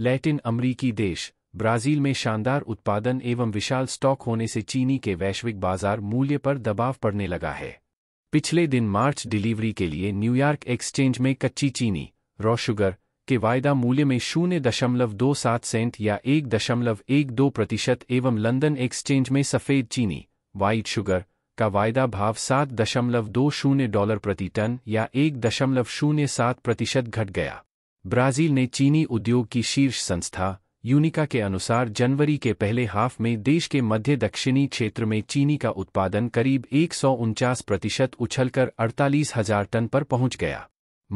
Latin अमरीकी देश Brazil में शानदार उत्पादन एवं विशाल स्टॉक होने से चीनी के वैश्विक बाजार मूल्य पर दबाव पड़ने लगा है पिछले दिन मार्च डिलीवरी के लिए न्यूयॉर्क एक्सचेंज में कच्ची चीनी रॉ शुगर के वायदा मूल्य में शून्य दशमलव दो सात सेंट या एक दशमलव एक दो प्रतिशत एवं लंदन एक्सचेंज में सफ़ेद चीनी वाइट शुगर का वायदा भाव सात दशमलव दो शून्य डॉलर प्रति टन या एक दशमलव शून्य सात प्रतिशत घट गया ब्राजील ने चीनी उद्योग की शीर्ष संस्था यूनिका के अनुसार जनवरी के पहले हाफ में देश के मध्य दक्षिणी क्षेत्र में चीनी का उत्पादन करीब एक प्रतिशत उछलकर अड़तालीस हजार टन पर पहुंच गया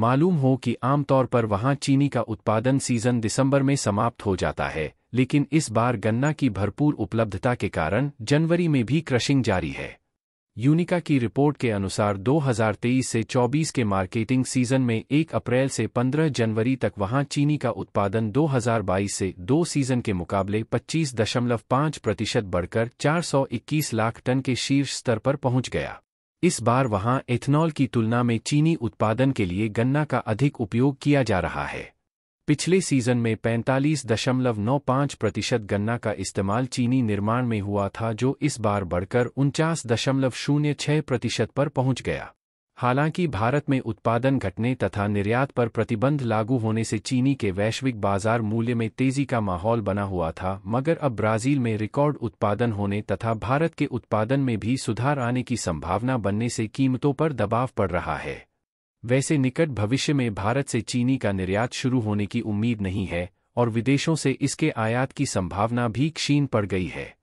मालूम हो कि आमतौर पर वहां चीनी का उत्पादन सीजन दिसंबर में समाप्त हो जाता है लेकिन इस बार गन्ना की भरपूर उपलब्धता के कारण जनवरी में भी क्रशिंग जारी है यूनिका की रिपोर्ट के अनुसार 2023 से 24 के मार्केटिंग सीजन में 1 अप्रैल से 15 जनवरी तक वहां चीनी का उत्पादन 2022 से दो सीजन के मुकाबले 25.5 प्रतिशत बढ़कर 421 लाख टन के शीर्ष स्तर पर पहुंच गया इस बार वहां इथेनॉल की तुलना में चीनी उत्पादन के लिए गन्ना का अधिक उपयोग किया जा रहा है पिछले सीजन में 45.95 प्रतिशत गन्ना का इस्तेमाल चीनी निर्माण में हुआ था जो इस बार बढ़कर उनचास दशमलव शून्य छह प्रतिशत पर पहुंच गया हालांकि भारत में उत्पादन घटने तथा निर्यात पर प्रतिबंध लागू होने से चीनी के वैश्विक बाजार मूल्य में तेजी का माहौल बना हुआ था मगर अब ब्राज़ील में रिकॉर्ड उत्पादन होने तथा भारत के उत्पादन में भी सुधार आने की संभावना बनने से कीमतों पर दबाव पड़ रहा है वैसे निकट भविष्य में भारत से चीनी का निर्यात शुरू होने की उम्मीद नहीं है और विदेशों से इसके आयात की संभावना भी क्षीण पड़ गई है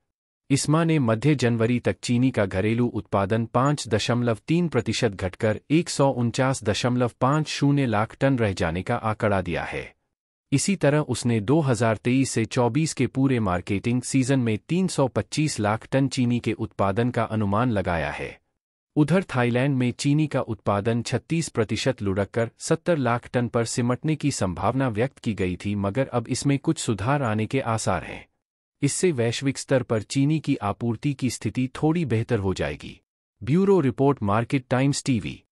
इस्मा ने मध्य जनवरी तक चीनी का घरेलू उत्पादन पांच दशमलव तीन प्रतिशत घटकर एक सौ उनचास दशमलव पांच शून्य लाख टन रह जाने का आंकड़ा दिया है इसी तरह उसने 2023 से 24 के पूरे मार्केटिंग सीजन में 325 लाख टन चीनी के उत्पादन का अनुमान लगाया है उधर थाईलैंड में चीनी का उत्पादन 36 प्रतिशत लुढ़ककर 70 लाख टन पर सिमटने की संभावना व्यक्त की गई थी मगर अब इसमें कुछ सुधार आने के आसार हैं इससे वैश्विक स्तर पर चीनी की आपूर्ति की स्थिति थोड़ी बेहतर हो जाएगी bureau report market Times TV